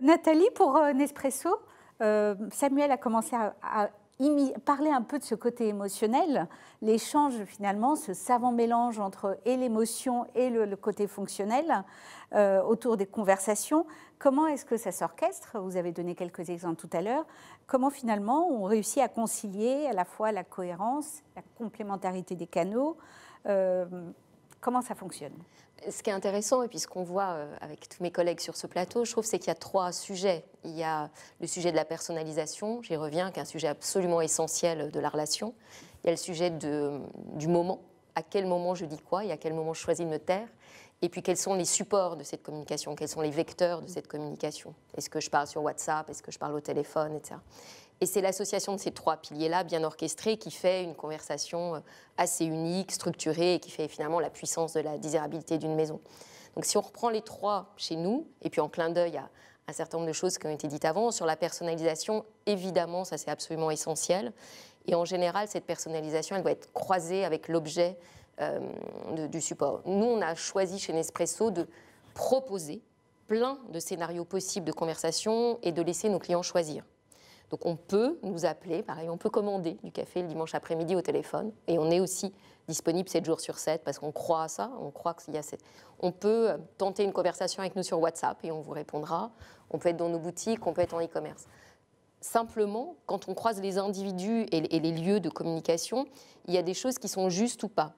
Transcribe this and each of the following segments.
Nathalie, pour euh, Nespresso, euh, Samuel a commencé à, parler un peu de ce côté émotionnel, l'échange finalement, ce savant mélange entre l'émotion et le, côté fonctionnel euh, autour des conversations. Comment est-ce que ça s'orchestre Vous avez donné quelques exemples tout à l'heure. Comment finalement on réussit à concilier à la fois la cohérence, la complémentarité des canaux, Comment ça fonctionne Ce qui est intéressant, et puis ce qu'on voit euh, avec tous mes collègues sur ce plateau, je trouve, c'est qu'il y a trois sujets. Il y a le sujet de la personnalisation, j'y reviens, qui est un sujet absolument essentiel de la relation. Il y a le sujet de, du moment, à quel moment je dis quoi et à quel moment je choisis de me taire. Et puis quels sont les supports de cette communication, quels sont les vecteurs de cette communication. Est-ce que je parle sur WhatsApp, est-ce que je parle au téléphone, etc. Et c'est l'association de ces trois piliers-là, bien orchestrés, qui fait une conversation euh, assez unique, structurée, et qui fait finalement la puissance de la désirabilité d'une maison. Donc si on reprend les trois chez nous, et puis en clin d'œil à un certain nombre de choses qui ont été dites avant, sur la personnalisation, évidemment, ça c'est absolument essentiel. Et en général, cette personnalisation, elle doit être croisée avec l'objet euh, du support. Nous, on a choisi chez Nespresso de proposer plein de scénarios possibles de conversation et de laisser nos clients choisir. Donc on peut nous appeler, pareil, on peut commander du café le dimanche après-midi au téléphone. Et on est aussi disponible 7 jours sur 7 parce qu'on croit à ça, on croit qu'il y a On peut euh, tenter une conversation avec nous sur WhatsApp et on vous répondra. On peut être dans nos boutiques, on peut être en e-commerce. Simplement, quand on croise les individus et les lieux de communication, il y a des choses qui sont justes ou pas.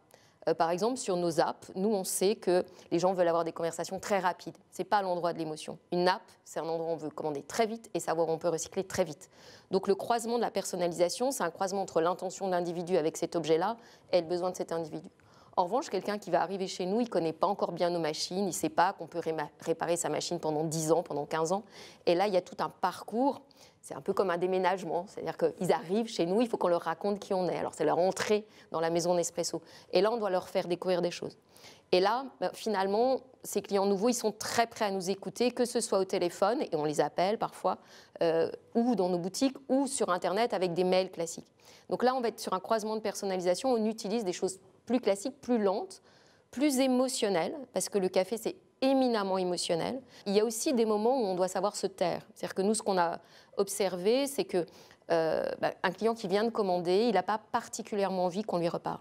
Euh, par exemple, sur nos apps, nous, on sait que les gens veulent avoir des conversations très rapides. Ce n'est pas l'endroit de l'émotion. Une app, c'est un endroit où on veut commander très vite et savoir où on peut recycler très vite. Donc, le croisement de la personnalisation, c'est un croisement entre l'intention de l'individu avec cet objet-là et le besoin de cet individu. En revanche, quelqu'un qui va arriver chez nous, il ne connaît pas encore bien nos machines, il ne sait pas qu'on peut réparer sa machine pendant 10 ans, pendant 15 ans. Et là, il y a tout un parcours c'est un peu comme un déménagement, c'est-à-dire qu'ils arrivent chez nous, il faut qu'on leur raconte qui on est. Alors c'est leur entrée dans la maison Nespresso. Et là, on doit leur faire découvrir des choses. Et là, ben, finalement, ces clients nouveaux, ils sont très prêts à nous écouter, que ce soit au téléphone, et on les appelle parfois, euh, ou dans nos boutiques, ou sur Internet avec des mails classiques. Donc là, on va être sur un croisement de personnalisation, on utilise des choses plus classiques, plus lentes, plus émotionnelles, parce que le café, c'est éminemment émotionnel. Il y a aussi des moments où on doit savoir se taire. C'est-à-dire que nous, ce qu'on a observé, c'est que euh, bah, un client qui vient de commander, il n'a pas particulièrement envie qu'on lui reparle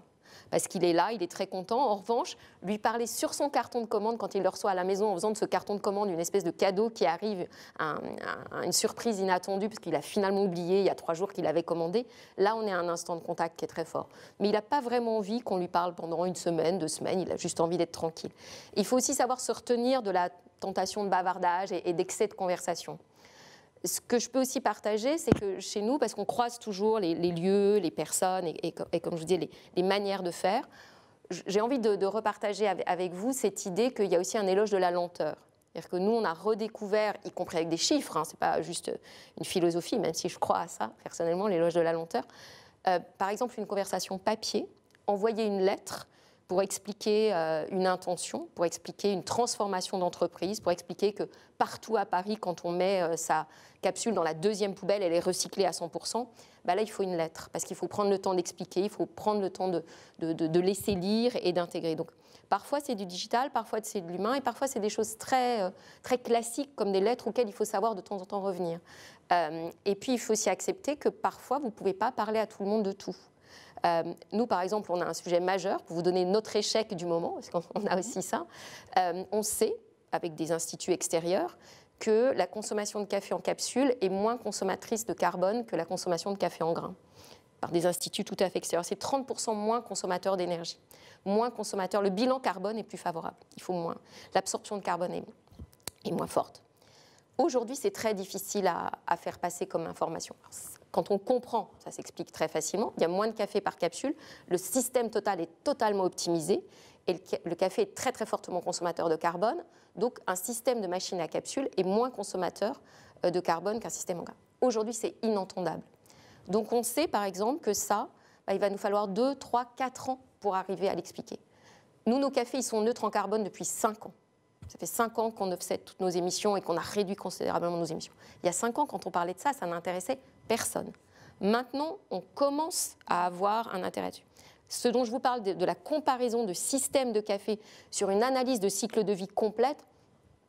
parce qu'il est là, il est très content. En revanche, lui parler sur son carton de commande quand il le reçoit à la maison en faisant de ce carton de commande une espèce de cadeau qui arrive, à, une surprise inattendue, parce qu'il a finalement oublié il y a trois jours qu'il avait commandé, là on est à un instant de contact qui est très fort. Mais il n'a pas vraiment envie qu'on lui parle pendant une semaine, deux semaines, il a juste envie d'être tranquille. Il faut aussi savoir se retenir de la tentation de bavardage et d'excès de conversation. Ce que je peux aussi partager, c'est que chez nous, parce qu'on croise toujours les, lieux, les personnes et, comme je vous dis, les, manières de faire, j'ai envie de, repartager avec vous cette idée qu'il y a aussi un éloge de la lenteur. C'est-à-dire que nous, on a redécouvert, y compris avec des chiffres, hein, ce n'est pas juste une philosophie, même si je crois à ça, personnellement, l'éloge de la lenteur. Euh, par exemple, une conversation papier, envoyer une lettre, pour expliquer euh, une intention, pour expliquer une transformation d'entreprise, pour expliquer que partout à Paris, quand on met euh, sa capsule dans la deuxième poubelle, elle est recyclée à 100%, bah là, il faut une lettre, parce qu'il faut prendre le temps d'expliquer, il faut prendre le temps de, laisser lire et d'intégrer. Donc, parfois, c'est du digital, parfois, c'est de l'humain, et parfois, c'est des choses très, euh, très classiques, comme des lettres auxquelles il faut savoir de temps en temps revenir. et puis, il faut aussi accepter que parfois, vous ne pouvez pas parler à tout le monde de tout. Euh, nous, par exemple, on a un sujet majeur, pour vous donner notre échec du moment, parce qu'on a aussi ça. Euh, on sait, avec des instituts extérieurs, que la consommation de café en capsule est moins consommatrice de carbone que la consommation de café en grains par des instituts tout à fait extérieurs. C'est 30% moins consommateur d'énergie, moins consommateur. Le bilan carbone est plus favorable, il faut moins. L'absorption de carbone est moins forte. Aujourd'hui, c'est très difficile à, faire passer comme information. Quand on comprend, ça s'explique très facilement. Il y a moins de café par capsule. Le système total est totalement optimisé. Et le, café est très très fortement consommateur de carbone. Donc un système de machine à capsule est moins consommateur euh, de carbone qu'un système en grains. Aujourd'hui, c'est inentendable. Donc on sait par exemple que ça, bah, il va nous falloir 2, 3, 4 ans pour arriver à l'expliquer. Nous, nos cafés, ils sont neutres en carbone depuis 5 ans. Ça fait cinq ans qu'on offset toutes nos émissions et qu'on a réduit considérablement nos émissions. Il y a cinq ans, quand on parlait de ça, ça n'intéressait personne. Maintenant, on commence à avoir un intérêt dessus. Ce dont je vous parle de la comparaison de systèmes de café sur une analyse de cycle de vie complète,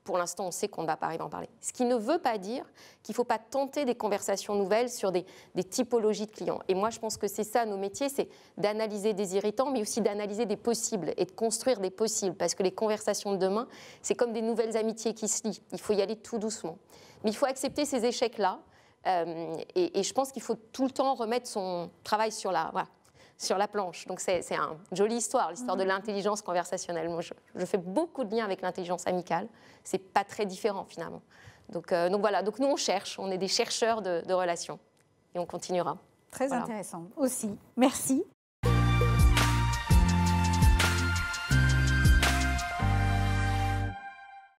pour l'instant, on sait qu'on ne va pas arriver à en parler. Ce qui ne veut pas dire qu'il ne faut pas tenter des conversations nouvelles sur des, typologies de clients. Et moi, je pense que c'est ça nos métiers, c'est d'analyser des irritants, mais aussi d'analyser des possibles et de construire des possibles. Parce que les conversations de demain, c'est comme des nouvelles amitiés qui se lient. Il faut y aller tout doucement. Mais il faut accepter ces échecs-là. Euh, et, je pense qu'il faut tout le temps remettre son travail sur la sur la planche. Donc c'est une jolie histoire, l'histoire de mhm. l'intelligence conversationnelle. Moi, je, fais beaucoup de liens avec l'intelligence amicale. C'est pas très différent finalement. Donc, euh, donc, voilà, donc nous on cherche, on est des chercheurs de, relations et on continuera. Très intéressant aussi. Merci